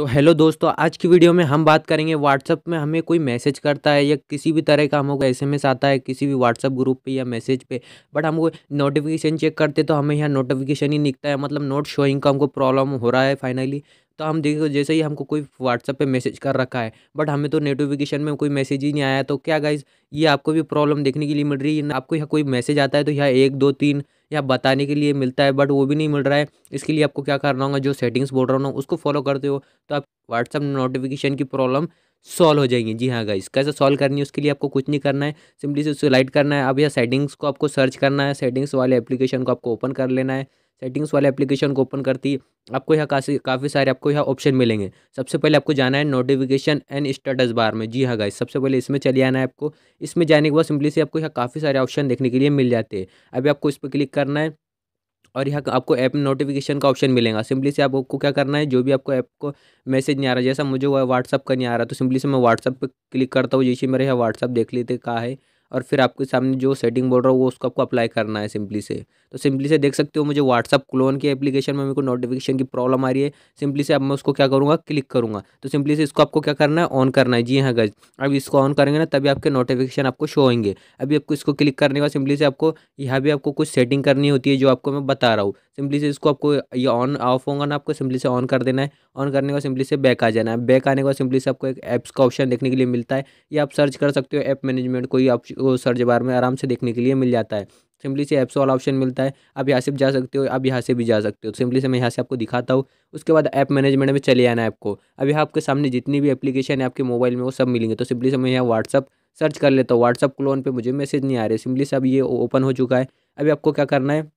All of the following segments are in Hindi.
तो हेलो दोस्तों आज की वीडियो में हम बात करेंगे व्हाट्सअप में हमें कोई मैसेज करता है या किसी भी तरह का हमको एसएमएस आता है किसी भी व्हाट्सअप ग्रुप पे या मैसेज पे बट हमको नोटिफिकेशन चेक करते तो हमें यहाँ नोटिफिकेशन ही निकता है मतलब नोट शोइंग का हमको प्रॉब्लम हो रहा है फाइनली तो हम देखो जैसे ही हमको कोई व्हाट्सअप पे मैसेज कर रखा है बट हमें तो नोटिफिकेशन में कोई मैसेज ही नहीं आया तो क्या गाइज ये आपको भी प्रॉब्लम देखने के लिए मिल रही है आपको यहाँ कोई मैसेज आता है तो यहाँ एक दो तीन या बताने के लिए मिलता है बट वो भी नहीं मिल रहा है इसके लिए आपको क्या करना होगा जो सेटिंग्स बोल रहा हूँ उसको फॉलो करते हो तो आप व्हाट्सअप नोटिफिकेशन की प्रॉब्लम सॉल्व हो जाएंगी जी हाँ गाइज कैसे सॉल्व करनी है उसके लिए आपको कुछ नहीं करना है सिंपली से उसे लाइट करना है अब यह सेटिंग्स को आपको सर्च करना है सेटिंग्स वाले एप्लीकेशन को आपको ओपन कर लेना है सेटिंग्स वाले एप्लीकेशन को ओपन करती आपको यहाँ काफ़ी काफ़ी सारे आपको यहाँ ऑप्शन मिलेंगे सबसे पहले आपको जाना है नोटिफिकेशन एंड स्टेटस बार में जी हाँ गाइस सबसे पहले इसमें चले आना है आपको इसमें जाने के बाद सिंपली से आपको यहाँ काफ़ी सारे ऑप्शन देखने के लिए मिल जाते हैं अभी आपको इस पर क्लिक करना है और यहाँ आपको ऐप नोटिफिकेशन का ऑप्शन मिलेगा सिंपली से आपको क्या करना है जो भी आपको ऐप को मैसेज नहीं आ रहा जैसा मुझे व्हाट्सअप का नहीं आ रहा तो सिंपली से मैं व्हाट्सअप पर क्लिक करता हूँ जैसे मेरे यहाँ व्हाट्सअप देख लेते कहा है और फिर आपके सामने जो सेटिंग बोल रहा हूँ वो उसको आपको अप्लाई करना है सिंपली से तो सिंपली से देख सकते हो मुझे व्हाट्सअप क्लोन की एप्लीकेशन में मेरे को नोटिफिकेशन की प्रॉब्लम आ रही है सिंपली से अब मैं उसको क्या करूँगा क्लिक करूँगा तो सिंपली से इसको आपको क्या करना है ऑन करना है जी हाँ गज अब इसको ऑन करेंगे ना तभी आपके नोटिफिकेशन आपको शो होंगे अभी आपको इसको क्लिक करने के बाद सिंपली से आपको यहाँ भी आपको कुछ सेटिंग करनी होती है जो आपको मैं बता रहा हूँ सिंपली से इसको आपको ये ऑन ऑफ होगा ना आपको सिंपली से ऑन कर देना है ऑन करने के बाद सिंपली से बैक आ जाना है बैक आने के बाद सिंपली से आपको एक ऐप्स का ऑप्शन देखने के लिए मिलता है ये आप सर्च कर सकते हो ऐप मैनेजमेंट कोई आप सर्च बार में आराम से देखने के लिए मिल जाता है सिंपली से ऐप्स वाला ऑप्शन मिलता है आप यहाँ से भी जा सकते हो आप यहाँ से भी जा सकते हो सिंपली से मैं यहाँ से आपको दिखाता हूँ उसके बाद ऐप मैनेजमेंट में चले आना है आपको अब यहाँ आपके सामने जितनी भी एप्लीकेशन है आपके मोबाइल में वो सब मिलेंगे तो सिंपली से मैं यहाँ व्हाट्सअप सर्च कर लेता हूँ व्हाट्सअप क्लोन पर मुझे मैसेज नहीं आ रहे सिंपली से अब ये ओपन हो चुका है अभी आपको क्या करना है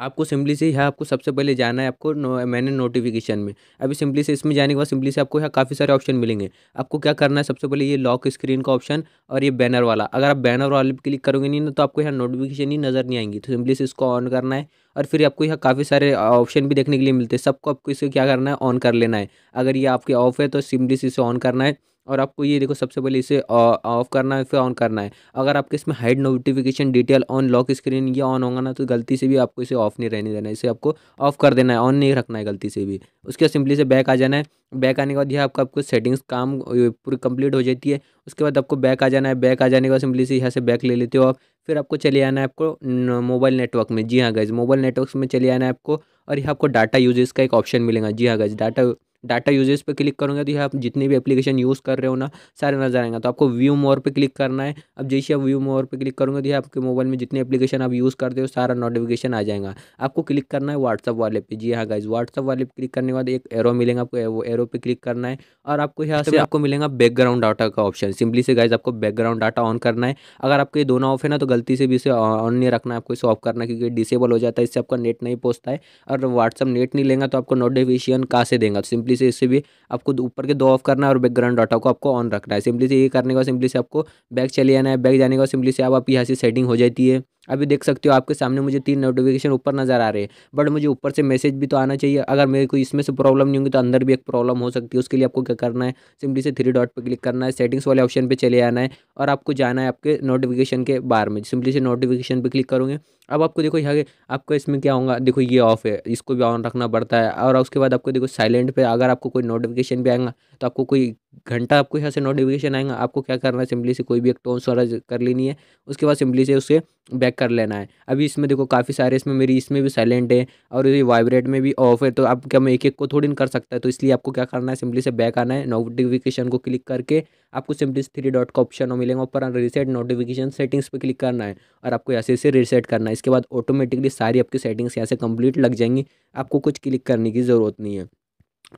आपको सिंपली से यहाँ आपको सबसे पहले जाना है आपको नो, मैंने नोटिफिकेशन में अभी सिंपली से इसमें जाने के बाद सिंपली से आपको यहाँ काफ़ी सारे ऑप्शन मिलेंगे आपको क्या करना है सबसे पहले ये लॉक स्क्रीन का ऑप्शन और ये बैनर वाला अगर आप बैनर वाले पर क्लिक करोगे नहीं ना तो आपको यहाँ नोटिफिकेशन ही नज़र नहीं आएंगी तो सिंपली से इसको ऑन करना है और फिर आपको यहाँ काफ़ी सारे ऑप्शन भी देखने के लिए मिलते हैं सबको आपको इसे क्या करना है ऑन कर लेना है अगर ये आपके ऑफ है तो सिंपली से इसे ऑन करना है और आपको ये देखो सबसे पहले इसे ऑफ करना है फिर ऑन करना है अगर आपके इसमें hide notification detail on lock screen ये ऑन होगा ना तो गलती से भी आपको इसे ऑफ नहीं रहने देना है इसे आपको ऑफ कर देना है ऑन नहीं रखना है गलती से भी उसके बाद सिंपली से बैक आ जाना है बैक आने के बाद यह आपका आपको सेटिंग्स काम पूरी कंप्लीट हो जाती है उसके बाद आपको बैक आ जाना है बैक आ जाने के बाद सिंपली से यहाँ से बैक ले लेते हो आप फिर आपको चले आना है आपको मोबाइल नेटवर्क में जी हाँ गज मोबाइल नेटवर्क में चले आना है आपको और यहाँ आपको डाटा यूजेस का एक ऑप्शन मिलेगा जी हाँ गज डाटा डाटा यूजेस पे क्लिक करूँगा तो यहाँ आप जितने भी एप्लीकेशन यूज़ कर रहे हो ना सारे नजर आएंगे तो आपको व्यू मोर पे क्लिक करना है अब जैसे आप व्यू मोर पे क्लिक करूँगा तो यहाँ आपके मोबाइल में जितने एप्लीकेशन आप यूज़ करते हो सारा नोटिफिकेशन आ जाएगा आपको क्लिक करना है व्हाट्सअप वाले पे जी हाँ गाइज व्हाट्सअप वाले पे क्लिक करने के बाद एक एरो मिलेगा आपको एरो पे क्लिक करना है और आपको यहाँ तो से आपको मिलेगा बैकग्राउंड डाटा का ऑप्शन सिंपली से गाइज आपको बैकग्राउंड डाटा ऑन करना है अगर आपके ये दोनों ऑफ है ना तो गलती से भी इसे ऑन नहीं रखना है आपको इसे ऑफ करना क्योंकि डिसेबल हो जाता है इससे आपका नेट नहीं पहुँचता है और व्हाट्सअप नेट नहीं लेंगे तो आपको नोटिफिकेशन कहाँ से देगा सिंपली सिंपली से इससे भी आपको ऊपर के दो ऑफ करना है और बैकग्राउंड डाटा को आपको ऑन रखना है सिंपली से ये करने का सिंपली से आपको बैक चले जाना है बैक जाने का सिंपली से आप आपकी यहाँ से सेटिंग हो जाती है अभी देख सकते हो आपके सामने मुझे तीन नोटिफिकेशन ऊपर नज़र आ रहे हैं बट मुझे ऊपर से मैसेज भी तो आना चाहिए अगर मेरे को इसमें से प्रॉब्लम नहीं होगी तो अंदर भी एक प्रॉब्लम हो सकती है उसके लिए आपको क्या करना है सिंपली से थ्री डॉट पर क्लिक करना है सेटिंग्स वाले ऑप्शन पर चले आना है और आपको जाना है आपके नोटिफिकेशन के बार में सिंपली से नोटिफिकेशन पर क्लिक करूँगे अब आपको देखो यहाँ आपको इसमें क्या होगा देखो ये ऑफ है इसको भी ऑन रखना पड़ता है और उसके बाद आपको देखो साइलेंट पर अगर आपको कोई नोटिफिकेशन भी आएगा तो आपको कोई घंटा आपको यहाँ से नोटिफिकेशन आएगा आपको क्या करना है सिंपली से कोई भी एक टोन स्वराज कर लेनी है उसके बाद सिंपली से उसे बैक कर लेना है अभी इसमें देखो काफ़ी सारे इसमें मेरी इसमें भी साइलेंट है और ये वाइब्रेट में भी ऑफ है तो आप क्या मैं एक एक को थोड़ी कर सकता है तो इसलिए आपको क्या करना है सिंपली से बैक आना है नोटिफिकेशन को क्लिक करके आपको सिंपली थ्री डॉट का ऑप्शन मिलेगा ऊपर रिसेट नोटिफिकेशन सेटिंग्स पर क्लिक करना है और आपको ऐसे से रिसेट करना है इसके बाद ऑटोमेटिकली सारी आपकी सेटिंग्स यहाँ से कंप्लीट लग जाएंगी आपको कुछ क्लिक करने की ज़रूरत नहीं है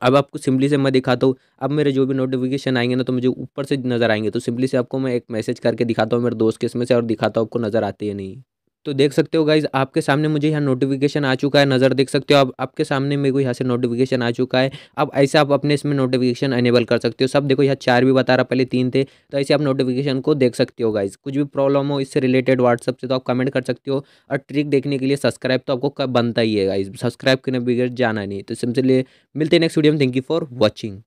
अब आपको सिंपली से मैं दिखाता हूँ अब मेरे जो भी नोटिफिकेशन आएंगे ना तो मुझे ऊपर से नज़र आएंगे तो सिंपली से आपको मैं एक मैसेज करके दिखाता हूँ मेरे दोस्त के इसमें से और दिखाता हूँ आपको नज़र आती है नहीं तो देख सकते हो गाइज आपके सामने मुझे यहाँ नोटिफिकेशन आ चुका है नज़र देख सकते हो आप आपके सामने मेरे को यहाँ से नोटिफिकेशन आ चुका है अब ऐसे आप अपने इसमें नोटिफिकेशन अनेबल कर सकते हो सब देखो यहाँ चार भी बता रहा पहले तीन थे तो ऐसे आप नोटिफिकेशन को देख सकते हो गाइज कुछ भी प्रॉब्लम हो इससे रिलेटेड व्हाट्सअप से तो आप कमेंट कर सकते हो और ट्रिक देखने के लिए सब्सक्राइब तो आपको बनता ही है गाइज सब्सक्राइब करने बगैर जाना नहीं तो सिंपली मिलते नेक्स्ट वीडियो में थैंक यू फॉर वॉचिंग